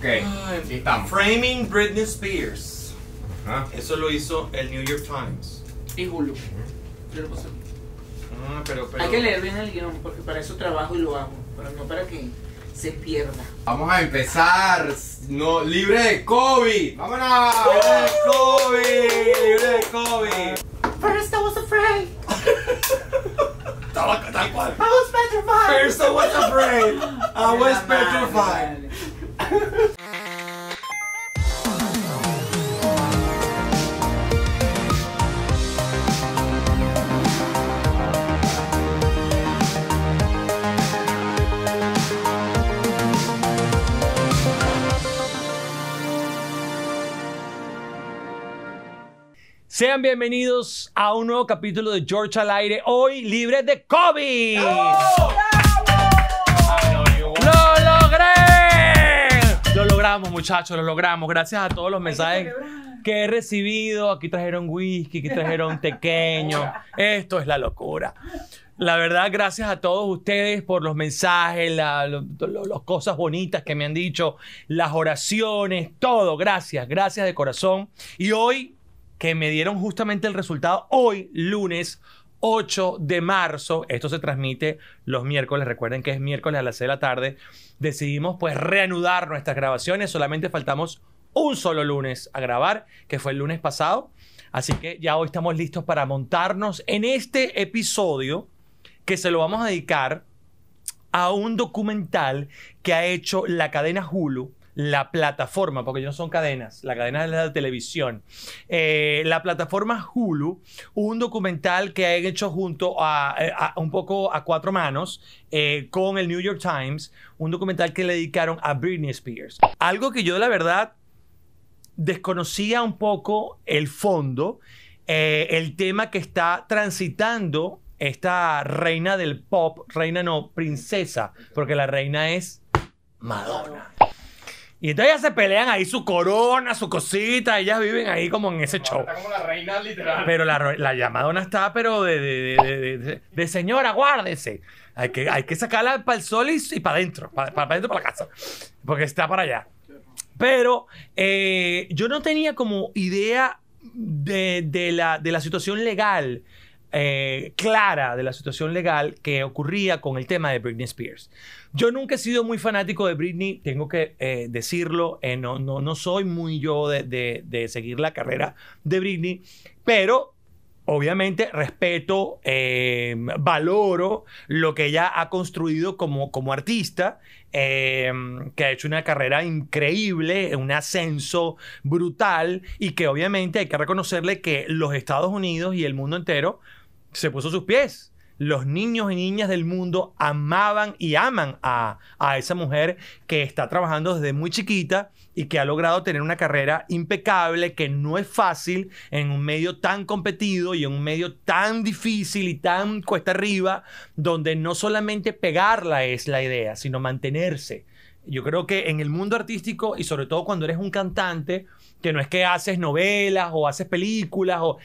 Ok, Framing Britney Spears. Ah. Eso lo hizo el New York Times. Y Hulu. Yo ah, Hay que leer bien el guión, porque para eso trabajo y lo hago, pero no para que se pierda. Vamos a empezar, no, libre de COVID. ¡Vámonos! ¡Libre de COVID! ¡Libre de COVID! First I was afraid. I was petrified. First I was afraid. I was petrified. Sean bienvenidos a un nuevo capítulo de George al aire, hoy libre de COVID. muchachos, lo logramos. Gracias a todos los mensajes que he recibido. Aquí trajeron whisky, aquí trajeron tequeño. Esto es la locura. La verdad, gracias a todos ustedes por los mensajes, las cosas bonitas que me han dicho, las oraciones, todo. Gracias, gracias de corazón. Y hoy, que me dieron justamente el resultado, hoy, lunes 8 de marzo, esto se transmite los miércoles, recuerden que es miércoles a las 6 de la tarde, decidimos pues reanudar nuestras grabaciones, solamente faltamos un solo lunes a grabar, que fue el lunes pasado, así que ya hoy estamos listos para montarnos en este episodio que se lo vamos a dedicar a un documental que ha hecho la cadena Hulu la plataforma, porque ellos son cadenas, la cadena es la televisión, eh, la plataforma Hulu, un documental que han hecho junto a, eh, un poco a cuatro manos eh, con el New York Times, un documental que le dedicaron a Britney Spears. Algo que yo la verdad desconocía un poco el fondo, el tema que está transitando esta reina del pop, reina no, princesa, porque la reina es Madonna. Y entonces ellas se pelean ahí su corona, su cosita, ellas viven ahí como en ese show. Está como la reina literal. Pero la, la llamadona está, pero de, señora, guárdese. Hay que, hay que sacarla para el sol y, para adentro, para, para adentro, para la casa. Porque está para allá. Pero eh, yo no tenía como idea de, la, de la situación legal eh, clara de la situación legal que ocurría con el tema de Britney Spears. Yo nunca he sido muy fanático de Britney, tengo que eh, decirlo, eh, no, no, soy muy yo de, seguir la carrera de Britney, pero obviamente respeto, em, valoro lo que ella ha construido como, como artista, em, que ha hecho una carrera increíble, un ascenso brutal y que obviamente hay que reconocerle que los Estados Unidos y el mundo entero se puso sus pies. Los niños y niñas del mundo amaban y aman a, esa mujer que está trabajando desde muy chiquita y que ha logrado tener una carrera impecable, que no es fácil en un medio tan competido y en un medio tan difícil y tan cuesta arriba, donde no solamente pegarla es la idea, sino mantenerse. Yo creo que en el mundo artístico y sobre todo cuando eres un cantante, que no es que haces novelas o haces películas o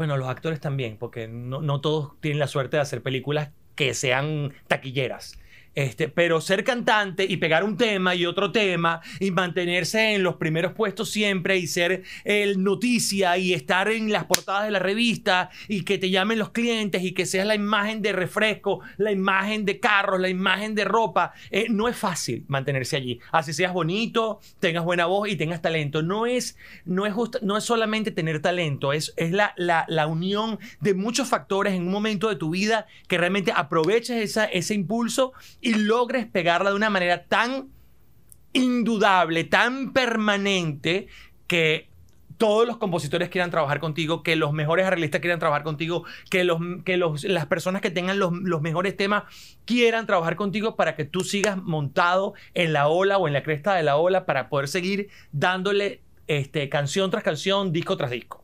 bueno, los actores también, porque no, no todos tienen la suerte de hacer películas que sean taquilleras. Este, pero ser cantante y pegar un tema y otro tema y mantenerse en los primeros puestos siempre y ser el noticia y estar en las portadas de la revista y que te llamen los clientes y que seas la imagen de refresco, la imagen de carros, la imagen de ropa, eh, no es fácil mantenerse allí. Así seas bonito, tengas buena voz y tengas talento. No es, no es, no es solamente tener talento, es, es la, la, unión de muchos factores en un momento de tu vida que realmente aproveches ese impulso y logres pegarla de una manera tan indudable, tan permanente, que todos los compositores quieran trabajar contigo, que los mejores arreglistas quieran trabajar contigo, que, los, que las personas que tengan los, los, mejores temas quieran trabajar contigo para que tú sigas montado en la ola o en la cresta de la ola para poder seguir dándole este, canción tras canción, disco tras disco.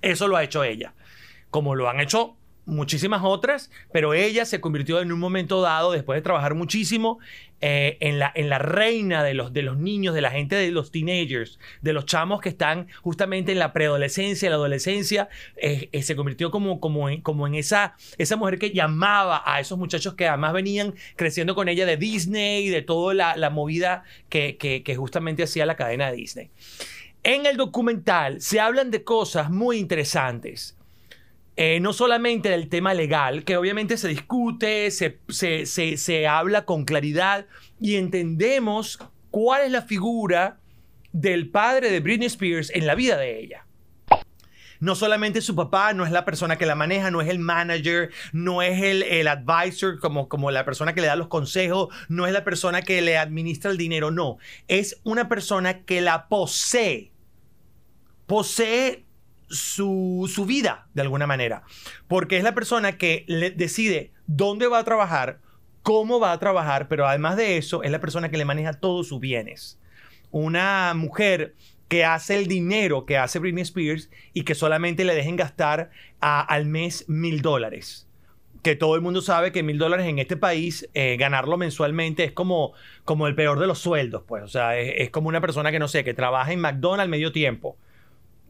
Eso lo ha hecho ella, como lo han hecho muchísimas otras, pero ella se convirtió en un momento dado, después de trabajar muchísimo, eh, en, la, en la reina de los, de los niños, de la gente de los teenagers, de los chamos que están justamente en la preadolescencia, la adolescencia, eh, eh, se convirtió como, como, en, como en esa, esa mujer que llamaba a esos muchachos que además venían creciendo con ella de Disney y de toda la, movida que, que justamente hacía la cadena de Disney. En el documental se hablan de cosas muy interesantes. Eh, no solamente del tema legal, que obviamente se discute, se, habla con claridad y entendemos cuál es la figura del padre de Britney Spears en la vida de ella no solamente su papá, no es la persona que la maneja, no es el manager, no es el, advisor, como, como la persona que le da los consejos, no es la persona que le administra el dinero, no. Es una persona que la posee. Posee su, vida de alguna manera, porque es la persona que le decide dónde va a trabajar, cómo va a trabajar, pero además de eso es la persona que le maneja todos sus bienes. Una mujer que hace el dinero que hace Britney Spears y que solamente le dejen gastar al mes mil dólares. Que todo el mundo sabe que mil dólares en este país, eh, ganarlo mensualmente es como, como el peor de los sueldos, pues. O sea, es, es como una persona que no sé, que trabaja en McDonald's medio tiempo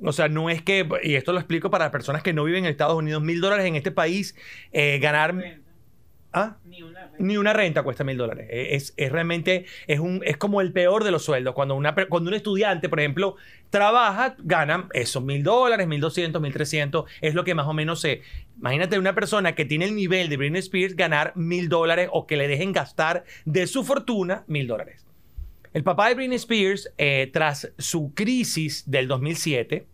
o sea, no es que, y esto lo explico para personas que no viven en Estados Unidos, mil dólares en este país, eh, ganar... Ni, una renta. ¿Ah? Ni una renta cuesta mil dólares. Eh, es, realmente, es, un, es como el peor de los sueldos. Cuando, una, cuando un estudiante, por ejemplo, trabaja, gana esos mil dólares, mil doscientos, mil trescientos, es lo que más o menos se... Imagínate una persona que tiene el nivel de Britney Spears ganar mil dólares o que le dejen gastar de su fortuna mil dólares. El papá de Britney Spears, eh, tras su crisis del 2007,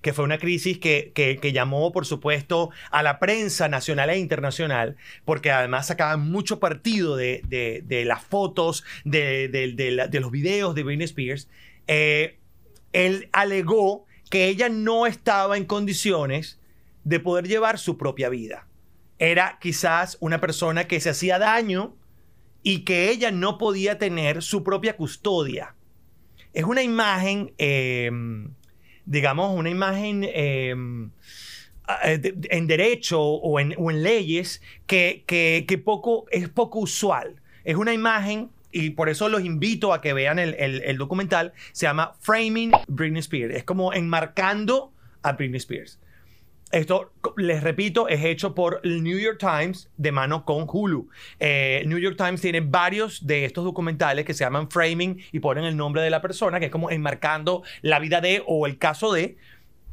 que fue una crisis que, llamó, por supuesto, a la prensa nacional e internacional, porque además sacaban mucho partido de, las fotos, de, los videos de Britney Spears, eh, él alegó que ella no estaba en condiciones de poder llevar su propia vida. Era quizás una persona que se hacía daño y que ella no podía tener su propia custodia. Es una imagen, em, digamos, una imagen em, ah, eh, en derecho o en, leyes que, poco, es poco usual. Es una imagen, y por eso los invito a que vean el, el documental, se llama Framing Britney Spears. Es como enmarcando a Britney Spears. Esto, les repito, es hecho por el New York Times de mano con Hulu. Eh, New York Times tiene varios de estos documentales que se llaman framing y ponen el nombre de la persona, que es como enmarcando la vida de o el caso de.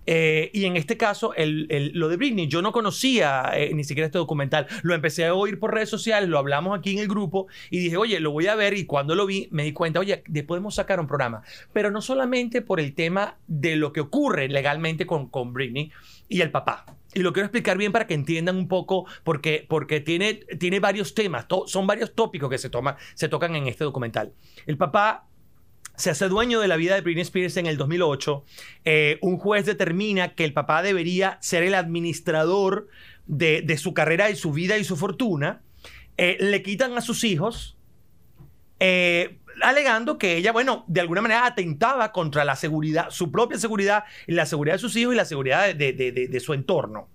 Eh, y en este caso, lo de Britney, yo no conocía eh, ni siquiera este documental. Lo empecé a oír por redes sociales, lo hablamos aquí en el grupo y dije, oye, lo voy a ver. Y cuando lo vi, me di cuenta, oye, podemos sacar un programa. Pero no solamente por el tema de lo que ocurre legalmente con, con Britney, y el papá. Y lo quiero explicar bien para que entiendan un poco, porque, porque tiene, tiene varios temas, son varios tópicos que se, se tocan en este documental. El papá se hace dueño de la vida de Britney Spears en el 2008. Eh, un juez determina que el papá debería ser el administrador de, su carrera y su vida y su fortuna. Eh, le quitan a sus hijos, eh, alegando que ella, bueno, de alguna manera atentaba contra la seguridad, su propia seguridad, la seguridad de sus hijos y la seguridad de, de, de, su entorno.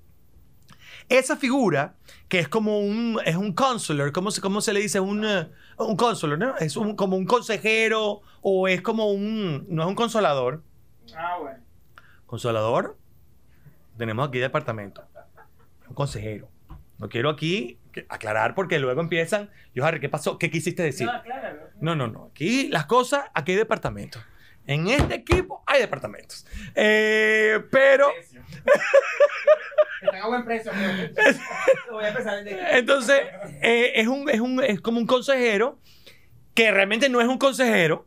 Esa figura, que es como un, es un counselor, ¿cómo se, cómo se le dice? Un, eh, consular, ¿no? Es como un consejero o es como un, no es un consolador. Ah, bueno. Consolador, tenemos aquí departamento, un consejero. No quiero aquí aclarar porque luego empiezan, yo, Harry, ¿qué pasó? ¿Qué quisiste decir? No, acláralo. No, no, no. Aquí las cosas, aquí hay departamentos. En este equipo hay departamentos. pero. Entonces, es, un, es, como un consejero que realmente no es un consejero.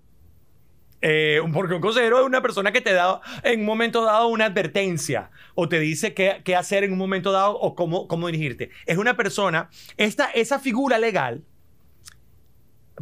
Eh, porque un consejero es una persona que te da en un momento dado una advertencia o te dice qué, hacer en un momento dado o cómo, cómo dirigirte. Es una persona, esta, esa figura legal,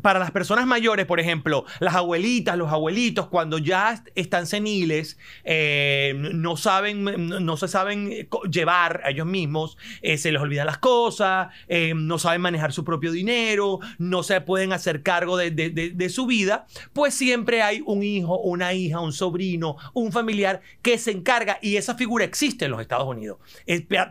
para las personas mayores, por ejemplo, las abuelitas, los abuelitos, cuando ya están seniles, eh, no saben, no se saben eh, llevar a ellos mismos, eh, se les olvidan las cosas, no saben manejar su propio dinero, no se pueden hacer cargo de, su vida, pues siempre hay un hijo, una hija, un sobrino, un familiar que se encarga y esa figura existe en los Estados Unidos.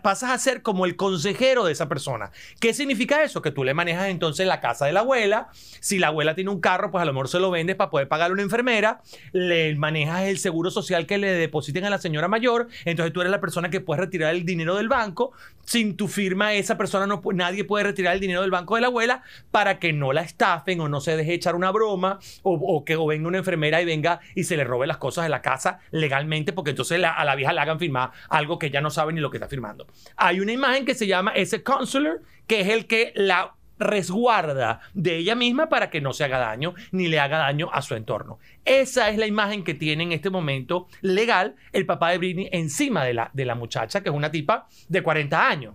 pasas a ser como el consejero de esa persona. ¿Qué significa eso? Que tú le manejas entonces la casa de la abuela, si la abuela tiene un carro, pues a lo mejor se lo vendes para poder pagar a una enfermera, le manejas el seguro social que le depositen a la señora mayor, entonces tú eres la persona que puede retirar el dinero del banco. Sin tu firma, esa persona no nadie puede retirar el dinero del banco de la abuela para que no la estafen o no se deje echar una broma o, que venga una enfermera y venga y se le robe las cosas de la casa legalmente, porque entonces a la vieja le hagan firmar algo que ella no sabe ni lo que está firmando. Hay una imagen que se llama ese consular, que es el que la resguarda de ella misma para que no se haga daño ni le haga daño a su entorno. Esa es la imagen que tiene en este momento legal el papá de Britney encima de la, de la muchacha, que es una tipa de 40 años.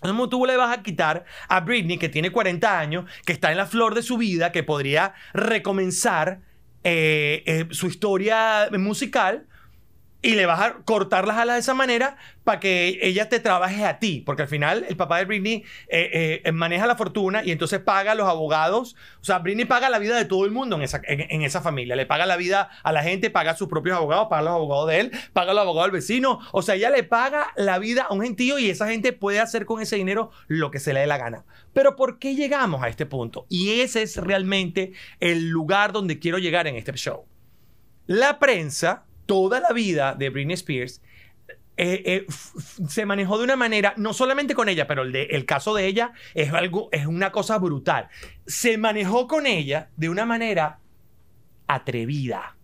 ¿Cómo tú le vas a quitar a Britney, que tiene 40 años, que está en la flor de su vida, que podría recomenzar eh, eh, su historia musical y le vas a cortar las alas de esa manera para que ella te trabaje a ti, porque al final el papá de Britney eh, eh, maneja la fortuna y entonces paga a los abogados, o sea, Britney paga la vida de todo el mundo en esa, en esa familia, le paga la vida a la gente, paga a sus propios abogados, paga a los abogados de él, paga a los abogados del vecino, o sea, ella le paga la vida a un gentío y esa gente puede hacer con ese dinero lo que se le dé la gana. Pero ¿por qué llegamos a este punto? Y ese es realmente el lugar donde quiero llegar en este show. La prensa toda la vida de Britney Spears eh, eh, se manejó de una manera, no solamente con ella, pero el, caso de ella es, algo, es una cosa brutal. Se manejó con ella de una manera atrevida.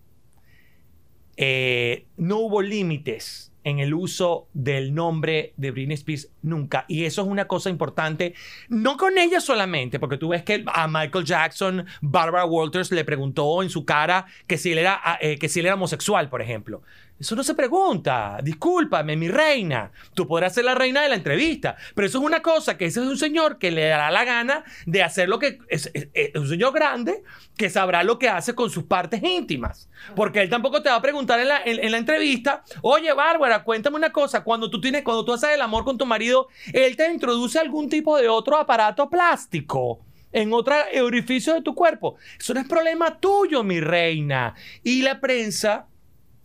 Eh, no hubo límites en el uso del nombre de Britney Spears nunca. Y eso es una cosa importante, no con ella solamente, porque tú ves que a Michael Jackson, Barbara Walters le preguntó en su cara que si él era, eh, que si él era homosexual, por ejemplo. Eso no se pregunta. Discúlpame, mi reina. Tú podrás ser la reina de la entrevista. Pero eso es una cosa que ese es un señor que le dará la gana de hacer lo que. Es, un señor grande que sabrá lo que hace con sus partes íntimas. Porque él tampoco te va a preguntar en la, en la entrevista. Oye, Bárbara, cuéntame una cosa. Cuando tú tienes, cuando tú haces el amor con tu marido, él te introduce algún tipo de otro aparato plástico en otro orificio de tu cuerpo. Eso no es problema tuyo, mi reina. Y la prensa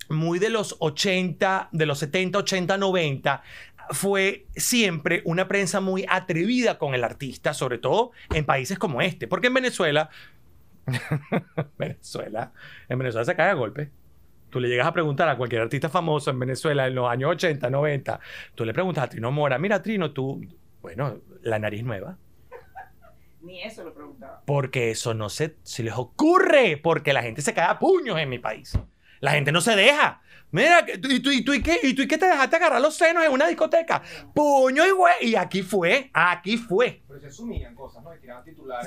muy de los 80, de los 70, 80, 90, fue siempre una prensa muy atrevida con el artista, sobre todo en países como este, porque en Venezuela, Venezuela, en Venezuela se cae a golpe. Tú le llegas a preguntar a cualquier artista famoso en Venezuela en los años 80, 90, tú le preguntas a Trino Mora, mira Trino, tú, bueno, la nariz nueva. Ni eso lo preguntaba. Porque eso no se, se les ocurre, porque la gente se cae a puños en mi país. La gente no se deja. Mira, ¿y tú, y tú, qué? te dejaste agarrar los senos en una discoteca? Puño y güey. Y aquí fue, aquí fue. Pero se asumían cosas, ¿no? Y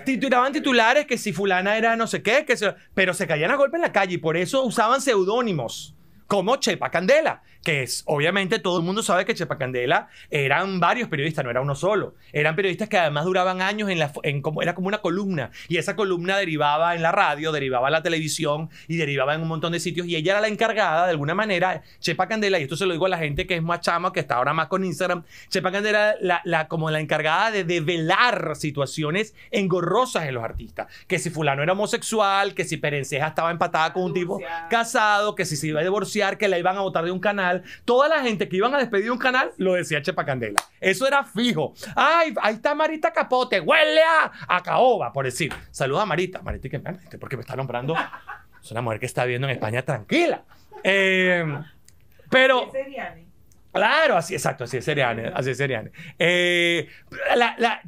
titulares. titulares que si fulana era no sé qué, que pero se caían a golpe en la calle y por eso usaban seudónimos. Como Chepa Candela que es, obviamente todo el mundo sabe que Chepa Candela eran varios periodistas, no era uno solo. Eran periodistas que además duraban años en la como era como una columna y esa columna derivaba en la radio, derivaba en la televisión y derivaba en un montón de sitios y ella era la encargada de alguna manera Chepa Candela y esto se lo digo a la gente que es más chama que está ahora más con Instagram, Chepa Candela la, como la encargada de develar situaciones engorrosas en los artistas, que si fulano era homosexual, que si Perenceja estaba empatada con un tipo casado, que si se iba a divorciar, que la iban a votar de un canal toda la gente que iban a despedir un canal lo decía Chepa Candela. Eso era fijo. Ay, ahí está Marita Capote, huele a, caoba, por decir. Saluda a Marita. Marita, que este, porque me está nombrando. Es una mujer que está viviendo en España tranquila. Eh, pero. Claro, así, exacto, así es Seriane, así es eh,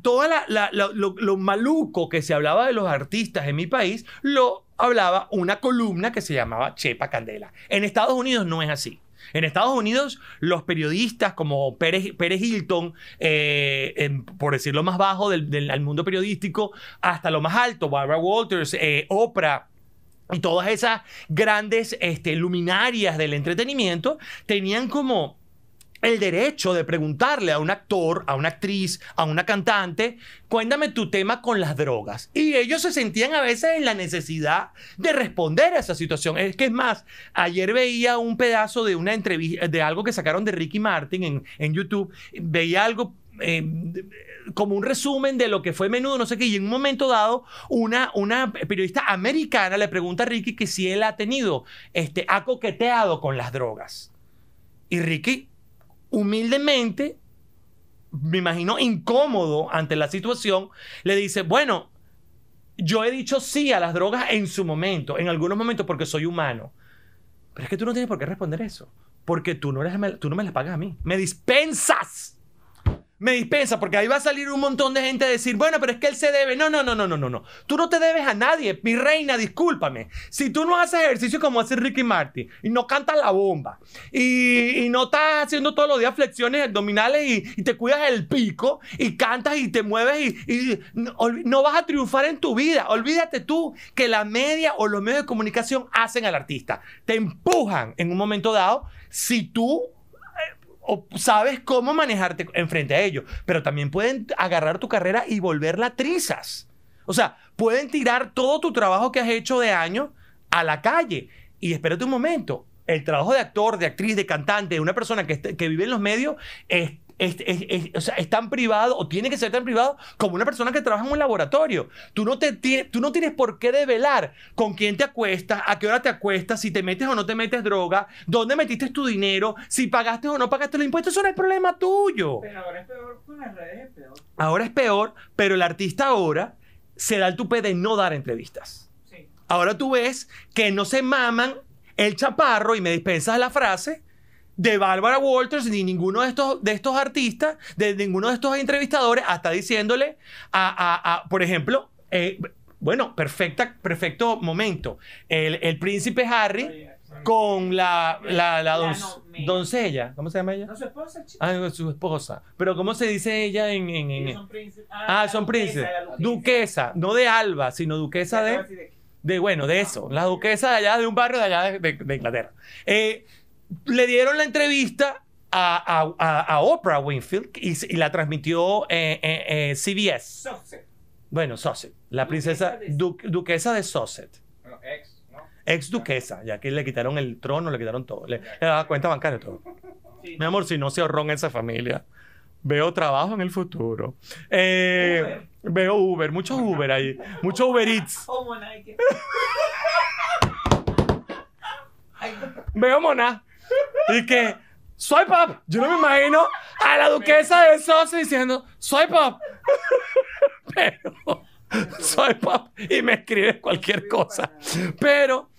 toda lo, maluco que se hablaba de los artistas en mi país, lo hablaba una columna que se llamaba Chepa Candela. En Estados Unidos no es así. En Estados Unidos, los periodistas como Pérez, Hilton, eh, por decirlo más bajo del, mundo periodístico, hasta lo más alto, Barbara Walters, eh, Oprah, y todas esas grandes este, luminarias del entretenimiento, tenían como el derecho de preguntarle a un actor, a una actriz, a una cantante, cuéntame tu tema con las drogas. Y ellos se sentían a veces en la necesidad de responder a esa situación. Es que es más, ayer veía un pedazo de una entrevista, de algo que sacaron de Ricky Martin en, YouTube, veía algo em, como un resumen de lo que fue menudo, no sé qué, y en un momento dado, una, una periodista americana le pregunta a Ricky que si él ha tenido, este, ha coqueteado con las drogas. Y Ricky humildemente, me imagino incómodo ante la situación, le dice, bueno, yo he dicho sí a las drogas en su momento, en algunos momentos porque soy humano. Pero es que tú no tienes por qué responder eso, porque tú no, eres, tú no me las pagas a mí, me dispensas me dispensa, porque ahí va a salir un montón de gente a decir, bueno, pero es que él se debe. No, no, no, no, no, no, no. Tú no te debes a nadie, mi reina, discúlpame. Si tú no haces ejercicio como hace Ricky Martin y no cantas la bomba y, no estás haciendo todos los días flexiones abdominales y, te cuidas el pico y cantas y te mueves y, no vas a triunfar en tu vida. Olvídate tú que la media o los medios de comunicación hacen al artista. Te empujan en un momento dado si tú o sabes cómo manejarte enfrente a ellos, pero también pueden agarrar tu carrera y volverla trizas. O sea, pueden tirar todo tu trabajo que has hecho de años a la calle. Y espérate un momento, el trabajo de actor, de actriz, de cantante, de una persona que, que vive en los medios, es es, tan privado o tiene que ser tan privado como una persona que trabaja en un laboratorio. Tú no, te, tú no tienes por qué develar con quién te acuestas, a qué hora te acuestas, si te metes o no te metes droga, dónde metiste tu dinero, si pagaste o no pagaste los impuestos. Eso no es problema tuyo. ahora es peor con las redes, peor. Ahora es peor, pero el artista ahora se da el tupe de no dar entrevistas. Ahora tú ves que no se maman el chaparro, y me dispensas la frase, de Barbara Walters ni ninguno de estos, de estos artistas, de ninguno de estos entrevistadores, hasta diciéndole a, por ejemplo, eh, bueno, perfecta, perfecto momento, el, príncipe Harry con la, la, doncella. ¿Cómo se llama ella? su esposa, Ah, su esposa. Pero ¿cómo se dice ella en...? Ah, ah, son príncipes. Duquesa, no de Alba, sino duquesa de, de... bueno, de eso. Ah, la duquesa de allá, de un barrio de allá de, de Inglaterra. Eh, le dieron la entrevista a, Oprah Winfield y, la transmitió eh, CBS. Bueno, Sussex. La princesa, duquesa de, du, Bueno, ex, ¿no? duquesa, ya que le quitaron el trono, le quitaron todo. Le, da cuenta bancaria todo. Mi amor, si no se ahorró esa familia. Veo trabajo en el futuro. Eh, veo Uber, muchos Uber ahí. Muchos Uber Eats. Oh, veo mona. Y que, soy pop. Yo no me imagino a la duquesa de Sosa diciendo, soy pop. Pero soy pop y me escribe cualquier cosa. Pero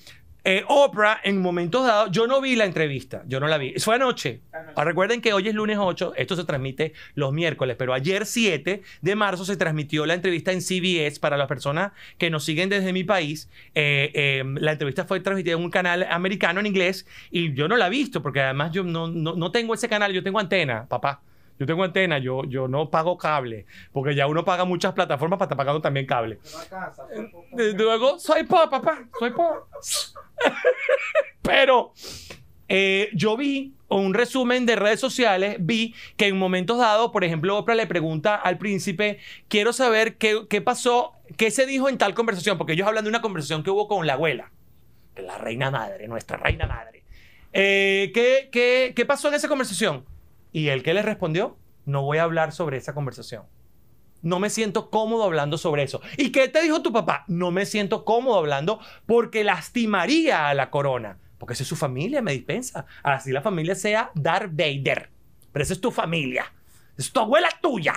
eh, Oprah, en momentos dados, yo no vi la entrevista, yo no la vi. Fue anoche. Ah, recuerden que hoy es lunes 8, esto se transmite los miércoles, pero ayer 7 de marzo se transmitió la entrevista en CBS para las personas que nos siguen desde mi país. Eh, em, la entrevista fue transmitida en un canal americano en inglés y yo no la he visto porque además yo no, no tengo ese canal, yo tengo antena, papá. Yo tengo antena, yo, yo no pago cable, porque ya uno paga muchas plataformas para estar pagando también cable. Pues, eh, luego, soy papá, soy po. Pero eh, yo vi un resumen de redes sociales, vi que en momentos dados, por ejemplo, Oprah le pregunta al príncipe, quiero saber qué, pasó, qué se dijo en tal conversación, porque ellos hablan de una conversación que hubo con la abuela, la reina madre, nuestra reina madre. Eh, qué pasó en esa conversación? Y el que le respondió, no voy a hablar sobre esa conversación. No me siento cómodo hablando sobre eso. ¿Y qué te dijo tu papá? No me siento cómodo hablando porque lastimaría a la corona. Porque esa es su familia, me dispensa. Así la familia sea Darth Vader. Pero esa es tu familia. Es tu abuela tuya.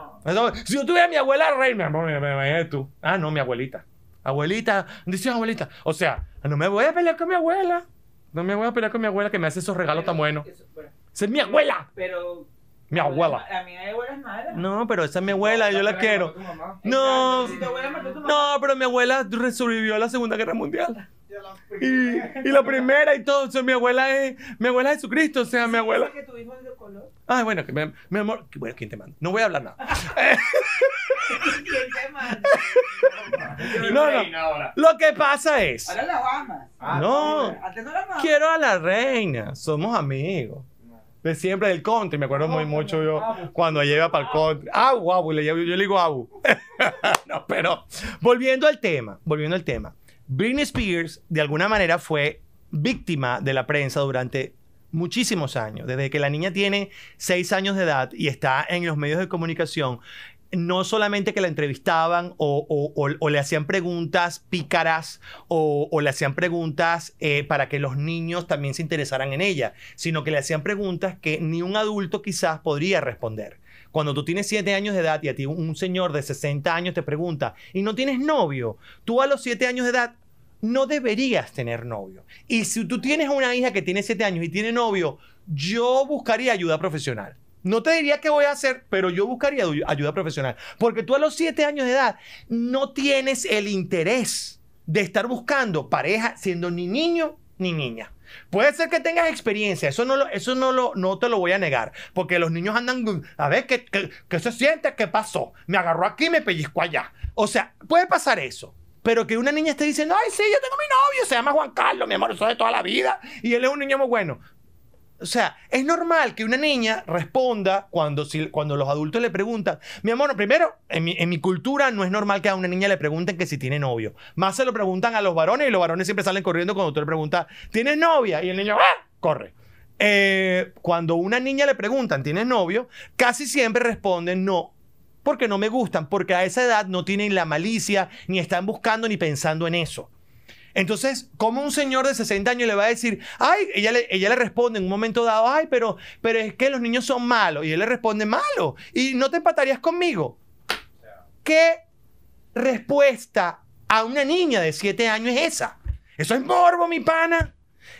si yo tuviera a mi abuela amor, me tú. Ah, no, mi abuelita. Abuelita, dice abuelita. O sea, no me voy a pelear con mi abuela. No me voy a pelear con mi abuela que me hace esos regalos tan buenos. ¡Esa es mi abuela! Pero mi abuela. A mi abuela es madre? No, pero esa es mi abuela, yo la quiero. No, si tu abuela mató a tu mamá. no, pero mi abuela sobrevivió a la Segunda Guerra Mundial. Y, la primera y todo, mi abuela es mi abuela es Jesucristo, o sea, mi abuela. que tu hijo es de color? Ay, bueno, que mi, amor, bueno, ¿quién te manda? No voy a hablar nada. ¿Quién te manda? No, no. Lo que pasa es. Ahora la amas. Ah, no. no Quiero a la reina, somos amigos de siempre del country. Me acuerdo muy ah, mucho yo cuando lleva para el ah. country. ...ah, guau, yo, le digo abu. no, pero volviendo al tema, volviendo al tema. Britney Spears de alguna manera fue víctima de la prensa durante muchísimos años, desde que la niña tiene seis años de edad y está en los medios de comunicación, no solamente que la entrevistaban o, le hacían preguntas pícaras o, le hacían preguntas eh, para que los niños también se interesaran en ella, sino que le hacían preguntas que ni un adulto quizás podría responder. Cuando tú tienes siete años de edad y a ti un señor de 60 años te pregunta, ¿y no tienes novio? Tú a los siete años de edad no deberías tener novio. Y si tú tienes una hija que tiene siete años y tiene novio, yo buscaría ayuda profesional. No te diría qué voy a hacer, pero yo buscaría ayuda profesional. Porque tú a los siete años de edad no tienes el interés de estar buscando pareja siendo ni niño ni niña. Puede ser que tengas experiencia, eso no, eso no, lo, no te lo voy a negar, porque los niños andan, a ver, ¿qué, se siente? ¿Qué pasó? Me agarró aquí, me pellizco allá. O sea, puede pasar eso. Pero que una niña esté diciendo, ay, sí, yo tengo mi novio, se llama Juan Carlos, mi amor, eso de toda la vida, y él es un niño muy bueno. O sea, es normal que una niña responda cuando, cuando los adultos le preguntan, mi amor, primero, en mi, cultura no es normal que a una niña le pregunten que si tiene novio. Más se lo preguntan a los varones y los varones siempre salen corriendo cuando tú le preguntas, ¿tienes novia? Y el niño, ¡ah! Corre. Eh, cuando una niña le preguntan, ¿tienes novio? Casi siempre responden, no, porque no me gustan, porque a esa edad no tienen la malicia, ni están buscando ni pensando en eso. Entonces, ¿cómo un señor de 60 años le va a decir, ay, ella le, ella le responde en un momento dado, ay, pero, pero es que los niños son malos? Y él le responde, malo, y no te empatarías conmigo. ¿Qué respuesta a una niña de 7 años es esa? Eso es morbo, mi pana.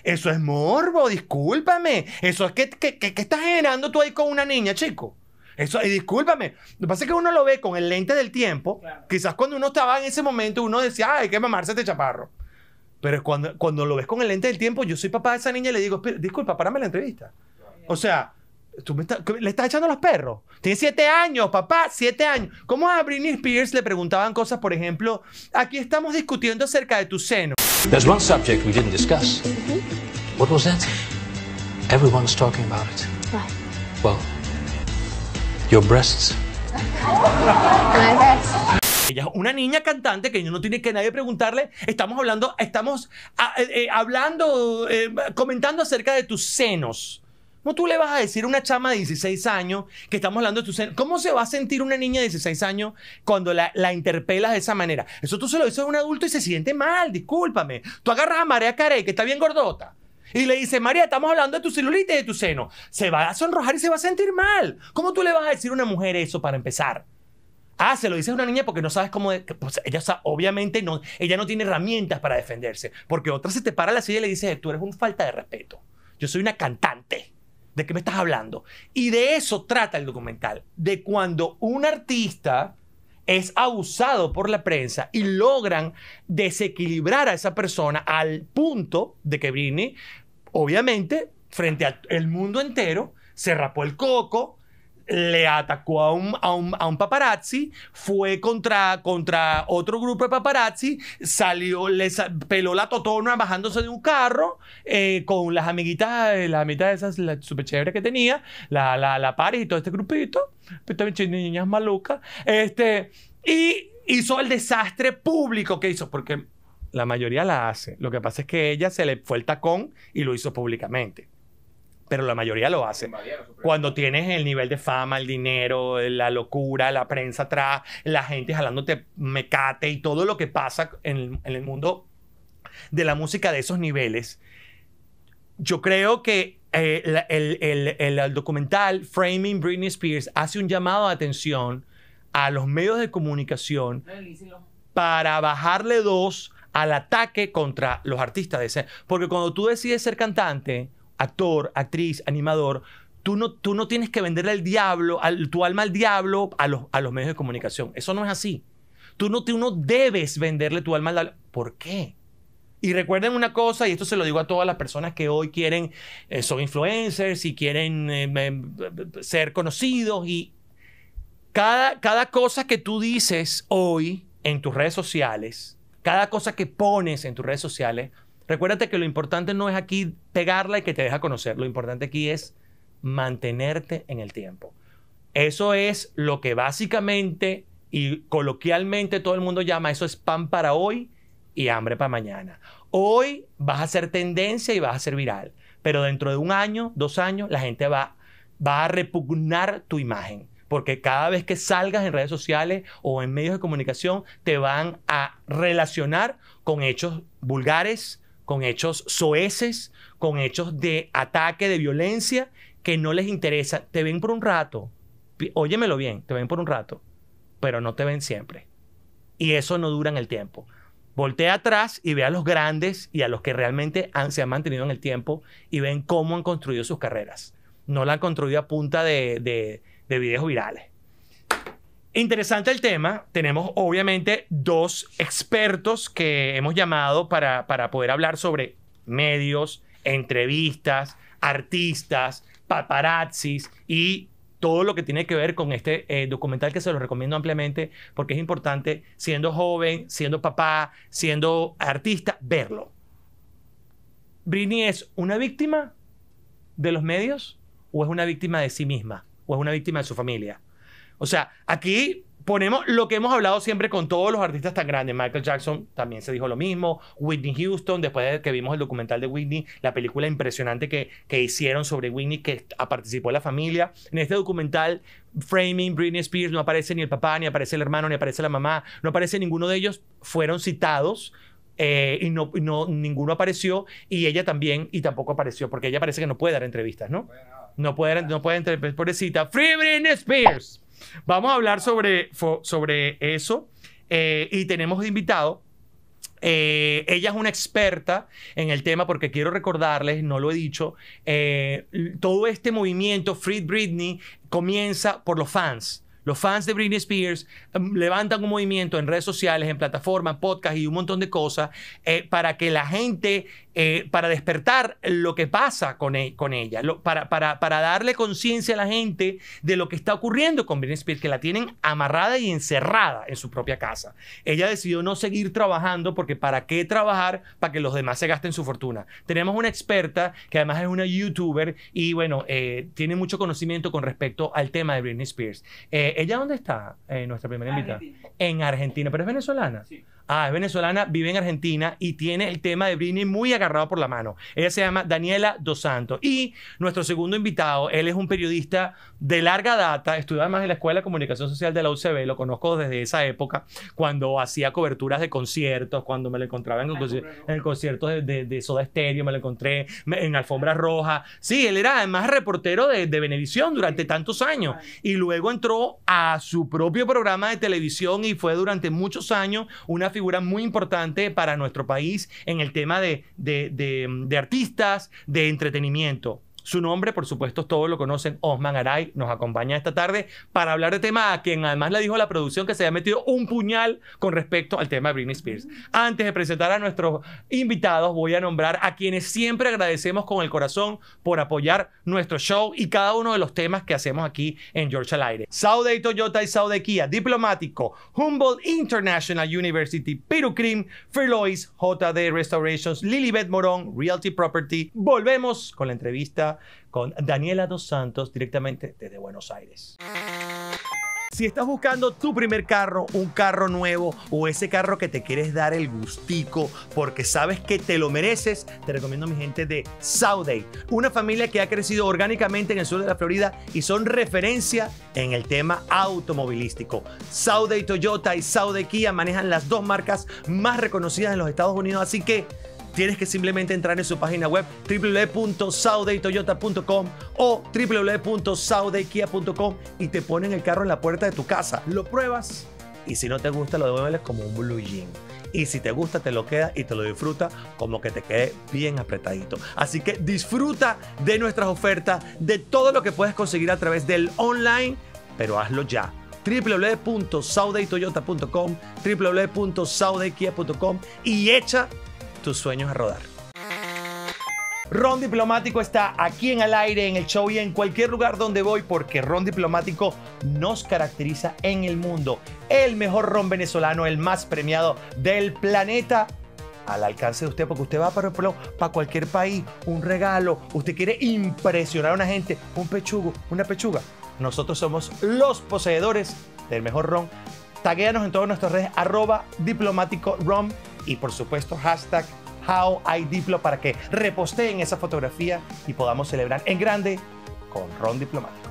Eso es morbo, discúlpame. Eso es que, que, estás generando tú ahí con una niña, chico. Eso, y discúlpame, lo que pasa es que uno lo ve con el lente del tiempo. Quizás cuando uno estaba en ese momento, uno decía, ay, hay que mamarse este chaparro. Pero cuando, cuando lo ves con el lente del tiempo, yo soy papá de esa niña y le digo, disculpa, párame la entrevista. O sea, tú me está, le estás echando los perros. Tiene siete años, papá, siete años. ¿Cómo a Britney Spears le preguntaban cosas, por ejemplo, aquí estamos discutiendo acerca de tu seno? one subject we didn't discuss. What was that? Everyone's talking about it. Well, your breasts. Ella una niña cantante que no tiene que nadie preguntarle. Estamos hablando, estamos ah, eh, eh, hablando, eh, comentando acerca de tus senos. ¿Cómo tú le vas a decir a una chama de 16 años que estamos hablando de tus senos? ¿Cómo se va a sentir una niña de 16 años cuando la, interpelas de esa manera? Eso tú se lo dices a un adulto y se siente mal, discúlpame. Tú agarras a María Carey, que está bien gordota. Y le dices, María, estamos hablando de tu celulitis y de tu seno. Se va a sonrojar y se va a sentir mal. ¿Cómo tú le vas a decir a una mujer eso para empezar? Ah, se lo dices a una niña porque no sabes cómo. Pues, ella, obviamente, no, ella no tiene herramientas para defenderse. Porque otra se te para la silla y le dice, tú eres un falta de respeto. Yo soy una cantante. ¿De qué me estás hablando? Y de eso trata el documental. De cuando un artista es abusado por la prensa y logran desequilibrar a esa persona al punto de que Britney, obviamente, frente al mundo entero, se rapó el coco, le atacó a un, paparazzi, fue contra, contra, otro grupo de paparazzi, salió, le peló la totona bajándose de un carro eh, con las amiguitas, eh, las amiguitas esas la, súper chéveres que tenía, la, la, Paris y todo este grupito, pues niñas malucas, este, y hizo el desastre público que hizo, porque la mayoría la hace. Lo que pasa es que ella se le fue el tacón y lo hizo públicamente pero la mayoría lo hace. Cuando tienes el nivel de fama, el dinero, la locura, la prensa atrás, la gente jalándote mecate y todo lo que pasa en el, mundo de la música de esos niveles, yo creo que eh, el, documental Framing Britney Spears hace un llamado de atención a los medios de comunicación para bajarle dos al ataque contra los artistas de ese. Porque cuando tú decides ser cantante, actor, actriz, animador, tú no, tú no tienes que venderle el diablo, tu alma al diablo, a los, a los medios de comunicación. Eso no es así. Tú no, tú no debes venderle tu alma al diablo. ¿Por qué? Y recuerden una cosa, y esto se lo digo a todas las personas que hoy quieren, eh, son influencers y quieren eh, ser conocidos. Y cada, cada cosa que tú dices hoy en tus redes sociales, cada cosa que pones en tus redes sociales, Recuérdate que lo importante no es aquí pegarla y que te deja conocer. Lo importante aquí es mantenerte en el tiempo. Eso es lo que básicamente y coloquialmente todo el mundo llama eso es pan para hoy y hambre para mañana. Hoy vas a ser tendencia y vas a ser viral, pero dentro de un año, dos años, la gente va, va a repugnar tu imagen, porque cada vez que salgas en redes sociales o en medios de comunicación, te van a relacionar con hechos vulgares, con hechos soeces, con hechos de ataque, de violencia, que no les interesa. Te ven por un rato, óyemelo bien, te ven por un rato, pero no te ven siempre. Y eso no dura en el tiempo. Voltea atrás y ve a los grandes y a los que realmente han, se han mantenido en el tiempo y ven cómo han construido sus carreras. No la han construido a punta de videos virales. Interesante el tema. Tenemos obviamente dos expertos que hemos llamado para, poder hablar sobre medios, entrevistas, artistas, paparazzis y todo lo que tiene que ver con este eh, documental que se lo recomiendo ampliamente porque es importante, siendo joven, siendo papá, siendo artista, verlo. ¿Britney es una víctima de los medios o es una víctima de sí misma o es una víctima de su familia? O sea, aquí ponemos lo que hemos hablado siempre con todos los artistas tan grandes. Michael Jackson también se dijo lo mismo. Whitney Houston, después de que vimos el documental de Whitney, la película impresionante que, que hicieron sobre Whitney, que participó la familia. En este documental, Framing, Britney Spears, no aparece ni el papá, ni aparece el hermano, ni aparece la mamá, no aparece ninguno de ellos. Fueron citados eh, y no, ninguno apareció y ella también y tampoco apareció porque ella parece que no puede dar entrevistas, ¿no? No puede, no puede entrevistas, pobrecita. Free Britney Spears. Vamos a hablar sobre, sobre eso eh, y tenemos de invitado eh, ella es una experta en el tema porque quiero recordarles, no lo he dicho, eh, todo este movimiento Free Britney comienza por los fans. Los fans de Britney Spears mm, levantan un movimiento en redes sociales, en plataformas, podcast y un montón de cosas para que la gente eh, para despertar lo que pasa con, e-, ella, para, darle conciencia a la gente de lo que está ocurriendo con Britney Spears, que la tienen amarrada y encerrada en su propia casa. Ella decidió no seguir trabajando porque ¿para qué trabajar para que los demás se gasten su fortuna? Tenemos una experta que además es una youtuber y bueno, eh, tiene mucho conocimiento con respecto al tema de Britney Spears. Eh, ¿Ella dónde está? nuestra primera invitada. En Argentina, pero es venezolana. Ah, es venezolana, vive en Argentina y tiene el tema de Britney muy agarrado por la mano. Ella se llama Daniela Dos Santos. Y nuestro segundo invitado, él es un periodista de larga data, estudió además en la Escuela de Comunicación Social de la UCB, lo conozco desde esa época, cuando hacía coberturas de conciertos, cuando me lo encontraba en el, ah, concierto de, Soda Stereo, me lo encontré en Alfombra Roja. Sí, él era además reportero de, de Benevisión durante tantos años y luego entró a su propio programa de televisión y fue durante muchos años una figura figura muy importante para nuestro país en el tema de, de artistas, de entretenimiento. Su nombre, por supuesto, todos lo conocen. Osman Aray nos acompaña esta tarde para hablar de tema a quien además le dijo la producción que se había metido un puñal con respecto al tema de Britney Spears. Antes de presentar a nuestros invitados, voy a nombrar a quienes siempre agradecemos con el corazón por apoyar nuestro show y cada uno de los temas que hacemos aquí en George al Aire. Saude Toyota y Saude Kia, Diplomático, Humboldt International University, Perucrim, Firlois, JD Restorations, Lilibet Morón, Realty Property. Volvemos con la entrevista con Daniela Dos Santos directamente desde Buenos Aires. Si estás buscando tu primer carro, un carro nuevo o ese carro que te quieres dar el gustico porque sabes que te lo mereces, te recomiendo a mi gente de Sauday, una familia que ha crecido orgánicamente en el sur de la Florida y son referencia en el tema automovilístico. Sauday Toyota y Sauday Kia manejan las dos marcas más reconocidas en los Estados Unidos, así que tienes que simplemente entrar en su página web www.saudeytoyota.com o www.saudaykia.com y te ponen el carro en la puerta de tu casa. Lo pruebas y si no te gusta lo devuelves como un blue jean. Y si te gusta, te lo queda y te lo disfruta como que te quede bien apretadito. Así que disfruta de nuestras ofertas, de todo lo que puedes conseguir a través del online, pero hazlo ya www.saudeytoyota.com www.saudaykia.com y echa tus sueños a rodar. Ron Diplomático está aquí en el aire, en el show y en cualquier lugar donde voy porque Ron Diplomático nos caracteriza en el mundo. El mejor ron venezolano, el más premiado del planeta al alcance de usted, porque usted va, para, para cualquier país, un regalo, usted quiere impresionar a una gente, un pechugo, una pechuga. Nosotros somos los poseedores del mejor ron. Taguéanos en todas nuestras redes, arroba diplomático ron y por supuesto hashtag HowIDiplo para que reposteen esa fotografía y podamos celebrar en grande con Ron Diplomático.